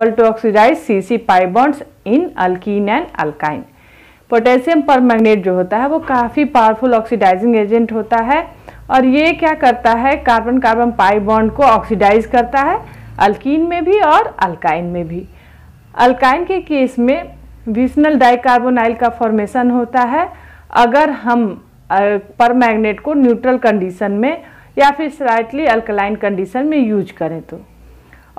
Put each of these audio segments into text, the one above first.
able to oxidize cc pi bonds in alkene and alkyne potassium permanganate जो होता है वो काफ़ी पावरफुल ऑक्सीडाइजिंग एजेंट होता है और ये क्या करता है कार्बन कार्बन पाई बॉन्ड को ऑक्सीडाइज करता है अल्किन में भी और अल्काइन में भी अल्काइन के केस में विसनल डाइकार्बोनाइल का फॉर्मेशन होता है अगर हम पर मैग्नेट को न्यूट्रल कंडीशन में या फिर स्लाइटली अल्कलाइन कंडीशन में यूज करें तो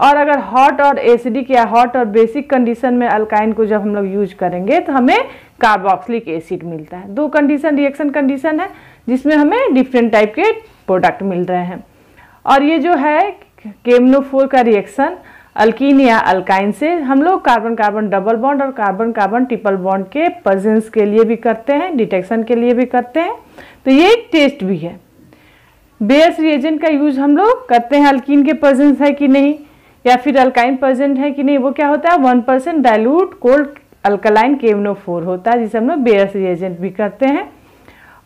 और अगर हॉट और एसिडिक या हॉट और बेसिक कंडीशन में अल्काइन को जब हम लोग यूज करेंगे तो हमें कार्बोक्सिलिक एसिड मिलता है दो कंडीशन रिएक्शन कंडीशन है जिसमें हमें डिफरेंट टाइप के प्रोडक्ट मिल रहे हैं और ये जो है केमनोफोर का रिएक्शन अल्किन या अल्काइन से हम लोग कार्बन कार्बन डबल बॉन्ड और कार्बन कार्बन ट्रिपल बॉन्ड के प्रजेंस के लिए भी करते हैं डिटेक्शन के लिए भी करते हैं तो ये एक टेस्ट भी है बेस रिएजेंट का यूज हम लोग करते हैं अल्किन के प्रजेंस है कि नहीं या फिर अल्काइन प्रेजेंट है कि नहीं वो क्या होता है one percent dilute cold alkaline four होता है जिसे हम लोग बेयर्स रिएजेंट भी करते हैं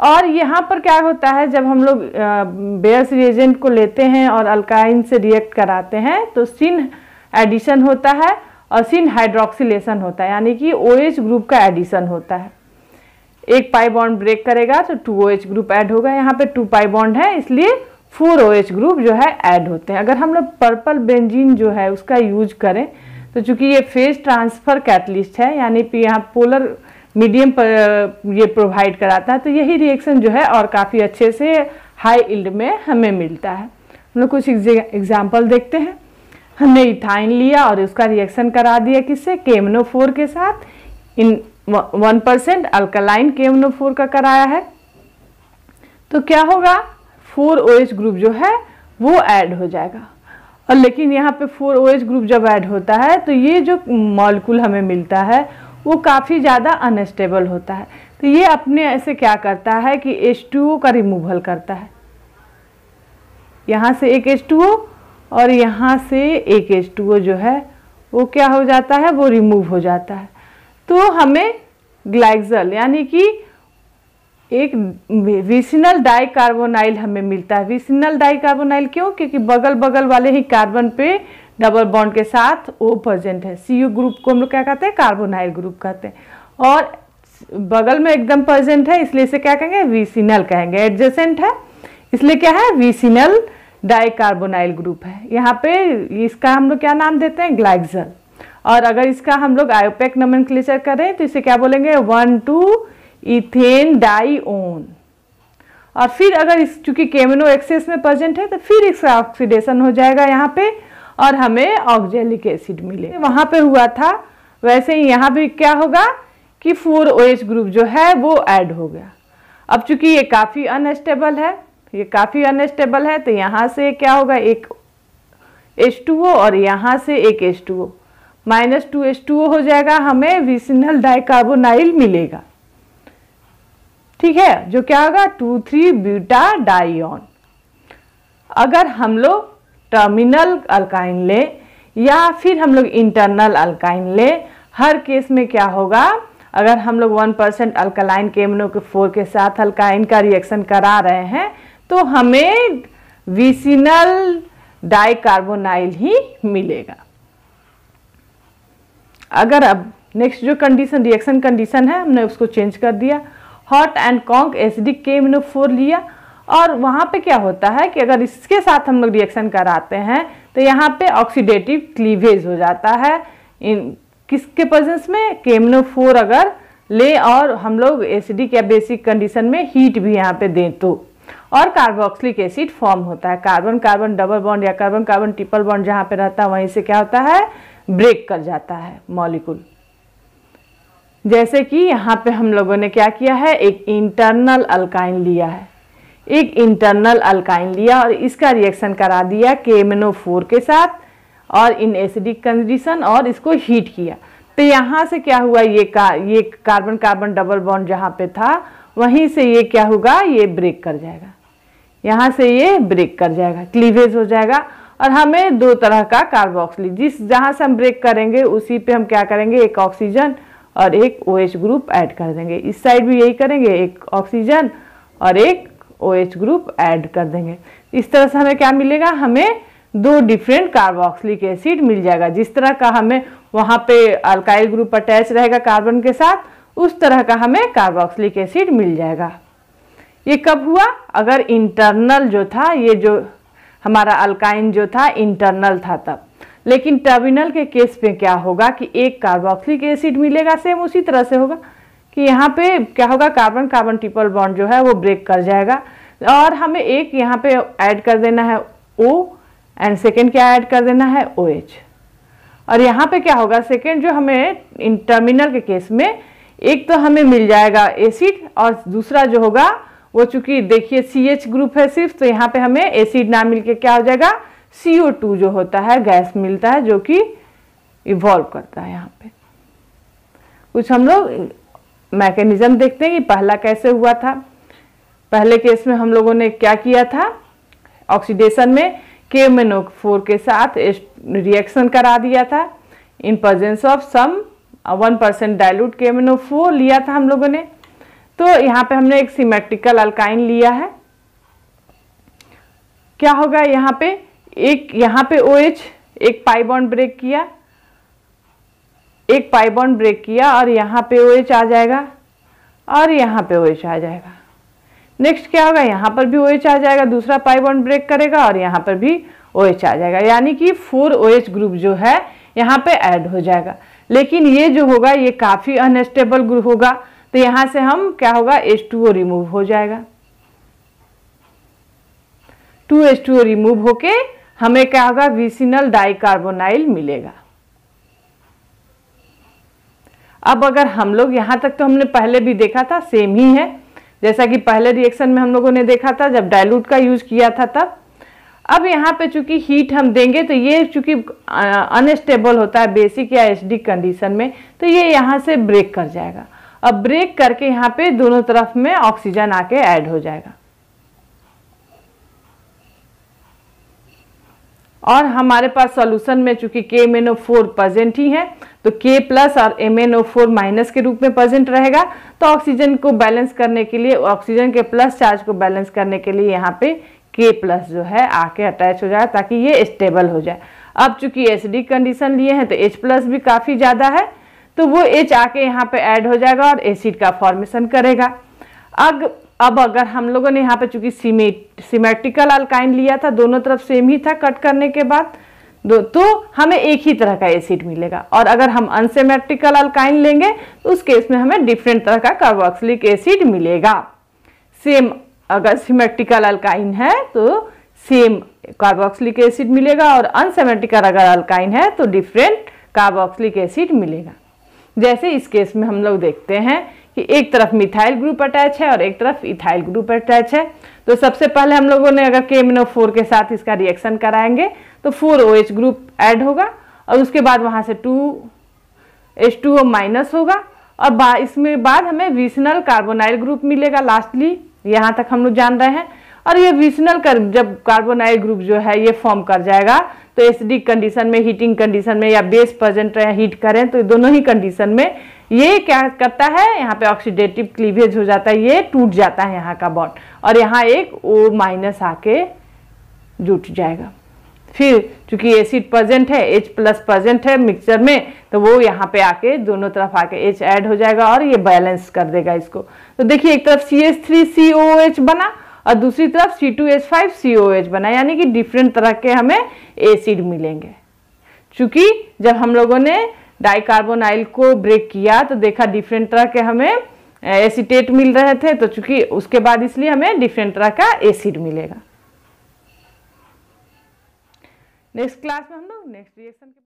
और यहाँ पर क्या होता है जब हम लोग बेयर्स रिएजेंट को लेते हैं और अल्काइन से रिएक्ट कराते हैं तो सिन एडिशन होता है और सिन हाइड्रोक्सीलेशन होता है यानी कि ओ OH ग्रुप का एडिशन होता है एक पाई बॉन्ड ब्रेक करेगा तो two O H group add होगा यहाँ पे टू पाई बॉन्ड है इसलिए फोर ओ एच ग्रुप जो है ऐड होते हैं अगर हम लोग पर्पल बेंजीन जो है उसका यूज करें तो चूंकि ये फेज ट्रांसफ़र कैटलिस्ट है यानी कि यहाँ पोलर मीडियम पर ये प्रोवाइड कराता है तो यही रिएक्शन जो है और काफ़ी अच्छे से हाई इल्ड में हमें मिलता है हम लोग कुछ एग्जाम्पल देखते हैं हमने इथाइन लिया और उसका रिएक्शन करा दिया किससे केमनो फोर के साथ इन वन परसेंट अल्कलाइन केमनो फोर का कराया है तो क्या होगा फोर ओ OH ग्रुप जो है वो ऐड हो जाएगा और लेकिन यहाँ पे फोर ओ OH ग्रुप जब ऐड होता है तो ये जो मॉलिक्यूल हमें मिलता है वो काफ़ी ज़्यादा अनस्टेबल होता है तो ये अपने ऐसे क्या करता है कि H2O का रिमूवल करता है यहाँ से एक H2O और यहाँ से एक H2O जो है वो क्या हो जाता है वो रिमूव हो जाता है तो हमें ग्लाइक्सल यानी कि एक विसिनल डाई कार्बोनाइल हमें मिलता है विसिनल डाई कार्बोनाइल क्यों क्योंकि बगल बगल वाले ही कार्बन पे डबल बॉन्ड के साथ ओ प्रजेंट है सी ग्रुप को हम लोग क्या कहते हैं कार्बोनाइल ग्रुप कहते हैं और बगल में एकदम प्रजेंट है इसलिए इसे क्या कहेंगे विसिनल कहेंगे एडजेसेंट है इसलिए क्या है विसिनल डाई कार्बोनाइल ग्रुप है यहाँ पे इसका हम लोग क्या नाम देते हैं ग्लाइक्जल और अगर इसका हम लोग आयोपेक नमन करें तो इसे क्या बोलेंगे वन टू इथेन ओन और फिर अगर इस चूंकि केमिनो एक्सेस में प्रेजेंट है तो फिर इसका ऑक्सीडेशन हो जाएगा यहाँ पे और हमें ऑक्जेलिक एसिड मिले वहां पे हुआ था वैसे ही यहाँ भी क्या होगा कि फोर ओ एच ग्रुप जो है वो ऐड हो गया अब चूंकि ये काफ़ी अनस्टेबल है ये काफ़ी अनस्टेबल है तो यहाँ से क्या होगा एक एच टू ओ और यहाँ से एक H two O minus two H two O हो जाएगा हमें विसिनल डाइकार्बोनाइल मिलेगा ठीक है जो क्या होगा टू थ्री ब्यूटा डाइन अगर हम लोग टर्मिनल अल्काइन ले या फिर हम लोग इंटरनल अल्काइन ले हर केस में क्या होगा अगर हम लोग वन परसेंट अल्कालाइन केमनो के फोर के साथ अल्काइन का रिएक्शन करा रहे हैं तो हमें विसिनल डाइकार्बोनाइल ही मिलेगा अगर अब नेक्स्ट जो कंडीशन रिएक्शन कंडीशन है हमने उसको चेंज कर दिया hot and conc acidic K four लिया और वहाँ पे क्या होता है कि अगर इसके साथ हम लोग रिएक्शन कराते हैं तो यहाँ पे ऑक्सीडेटिव क्लीवेज हो जाता है इन किसके प्रजेंस में फोर अगर ले और हम लोग एसिडिक या बेसिक कंडीशन में हीट भी यहाँ पे दें तो और कार्बोक्सिलिक एसिड फॉर्म होता है कार्बन कार्बन डबल बॉन्ड या कार्बन कार्बन ट्रिपल बॉन्ड जहाँ पे रहता है वहीं से क्या होता है ब्रेक कर जाता है मॉलिकुल जैसे कि यहाँ पे हम लोगों ने क्या किया है एक इंटरनल अल्काइन लिया है एक इंटरनल अल्काइन लिया और इसका रिएक्शन करा दिया केमनो फोर के साथ और इन एसिडिक कंडीशन और इसको हीट किया तो यहाँ से क्या हुआ ये का ये कार्बन कार्बन डबल बॉन्ड जहाँ पे था वहीं से ये क्या होगा ये ब्रेक कर जाएगा यहाँ से ये ब्रेक कर जाएगा क्लीवेज हो जाएगा और हमें दो तरह का कार्बोक्सिल जिस जहाँ से हम ब्रेक करेंगे उसी पे हम क्या करेंगे एक ऑक्सीजन और एक ओ OH ग्रुप ऐड कर देंगे इस साइड भी यही करेंगे एक ऑक्सीजन और एक ओ OH ग्रुप ऐड कर देंगे इस तरह से हमें क्या मिलेगा हमें दो डिफरेंट कार्बोक्सिलिक एसिड मिल जाएगा जिस तरह का हमें वहाँ पे अल्काइल ग्रुप अटैच रहेगा कार्बन के साथ उस तरह का हमें कार्बोक्सिलिक एसिड मिल जाएगा ये कब हुआ अगर इंटरनल जो था ये जो हमारा अल्काइन जो था इंटरनल था तब लेकिन टर्मिनल के केस में क्या होगा कि एक कार्बोक्सिलिक एसिड मिलेगा सेम उसी तरह से होगा कि यहाँ पे क्या होगा कार्बन कार्बन ट्रिपल बॉन्ड जो है वो ब्रेक कर जाएगा और हमें एक यहाँ पे ऐड कर देना है ओ एंड सेकेंड क्या ऐड कर देना है ओ OH. और यहाँ पे क्या होगा सेकेंड जो हमें इन टर्मिनल के केस में एक तो हमें मिल जाएगा एसिड और दूसरा जो होगा वो चूंकि देखिए सी एच ग्रुप है सिर्फ तो यहाँ पे हमें एसिड ना मिलके क्या हो जाएगा टू जो होता है गैस मिलता है जो कि इवॉल्व करता है यहाँ पे कुछ हम लोग मैकेनिज्म देखते हैं कि पहला कैसे हुआ था पहले केस में हम लोगों ने क्या किया था ऑक्सीडेशन में के फोर के साथ रिएक्शन करा दिया था in presence of some one percent dilute K four लिया था हम लोगों ने तो यहाँ पे हमने एक सीमेट्रिकल अल्काइन लिया है क्या होगा यहाँ पे एक यहाँ पे ओ OH, एक पाई बॉन्ड ब्रेक किया एक पाई बॉन्ड ब्रेक किया और यहाँ पे ओ OH आ जाएगा और यहाँ पे ओ OH आ जाएगा नेक्स्ट क्या होगा यहाँ पर भी ओ OH आ जाएगा दूसरा पाई बॉन्ड ब्रेक करेगा और यहाँ पर भी ओ OH आ जाएगा यानी कि फोर ओ OH ग्रुप जो है यहाँ पे ऐड हो जाएगा लेकिन ये जो होगा ये काफ़ी अनस्टेबल ग्रुप होगा तो यहाँ से हम क्या होगा एच टू ओ रिमूव हो जाएगा two H two O remove होके हमें क्या होगा विसिनल डाइकार्बोनाइल मिलेगा अब अगर हम लोग यहां तक तो हमने पहले भी देखा था सेम ही है जैसा कि पहले रिएक्शन में हम लोगों ने देखा था जब डाइल्यूट का यूज किया था तब अब यहाँ पे चूंकि हीट हम देंगे तो ये चूंकि अनस्टेबल होता है बेसिक या एसडी कंडीशन में तो ये यहाँ से ब्रेक कर जाएगा अब ब्रेक करके यहाँ पे दोनों तरफ में ऑक्सीजन आके ऐड हो जाएगा और हमारे पास सॉल्यूशन में चूंकि K M N O four present ही है तो के प्लस और M N O four minus के रूप में प्रजेंट रहेगा तो ऑक्सीजन को बैलेंस करने के लिए ऑक्सीजन के प्लस चार्ज को बैलेंस करने के लिए यहाँ पे के प्लस जो है आके अटैच हो जाए ताकि ये स्टेबल हो जाए अब चूंकि एच डी कंडीशन लिए हैं तो एच प्लस भी काफ़ी ज़्यादा है तो वो एच आके यहाँ पे ऐड हो जाएगा और एसिड का फॉर्मेशन करेगा अब अब अगर हम लोगों ने यहाँ पे चूंकि सीमेट सीमेट्रिकल अल्काइन लिया था दोनों तरफ सेम ही था कट करने के बाद दो तो हमें एक ही तरह का एसिड मिलेगा और अगर हम अनसेमेट्रिकल अल्काइन लेंगे तो उस केस में हमें डिफरेंट तरह का कार्बोक्सिलिक एसिड मिलेगा सेम अगर सीमेट्रिकल अल्काइन है तो सेम कार्बोक्सिलिक एसिड मिलेगा और अनसेमेट्रिकल अगर अल्काइन है तो डिफरेंट कार्बोक्सिलिक एसिड मिलेगा जैसे इस केस में हम लोग देखते हैं कि एक तरफ मिथाइल ग्रुप अटैच है और एक तरफ इथाइल ग्रुप अटैच है तो सबसे पहले हम लोगों ने अगर के फोर के साथ इसका रिएक्शन कराएंगे तो four O H group add होगा और उसके बाद वहाँ से two H two O minus होगा और बा, इसमें बाद हमें विसनल कार्बोनाइल ग्रुप मिलेगा लास्टली यहाँ तक हम लोग जान रहे हैं और ये विसनल कर जब कार्बोनाइल ग्रुप जो है ये फॉर्म कर जाएगा तो एसिडिक कंडीशन में हीटिंग कंडीशन में या बेस प्रेजेंट हीट करें तो दोनों ही कंडीशन में ये क्या करता है यहाँ पे ऑक्सीडेटिव क्लीवेज हो जाता है ये टूट जाता है यहाँ का बॉन्ड और यहाँ एक ओ माइनस आके जुट जाएगा फिर चूंकि एसिड प्रेजेंट है एच प्लस प्रेजेंट है मिक्सचर में तो वो यहाँ पे आके दोनों तरफ आके एच ऐड हो जाएगा और ये बैलेंस कर देगा इसको तो देखिए एक तरफ C H three C O H बना और दूसरी तरफ C two H five C O H बना यानी कि डिफरेंट तरह के हमें एसिड मिलेंगे चूंकि जब हम लोगों ने डाइकार्बोनाइल को ब्रेक किया तो देखा डिफरेंट तरह के हमें एसिटेट मिल रहे थे तो चूंकि उसके बाद इसलिए हमें डिफरेंट तरह का एसिड मिलेगा नेक्स्ट क्लास में हम लोग नेक्स्ट रिएक्शन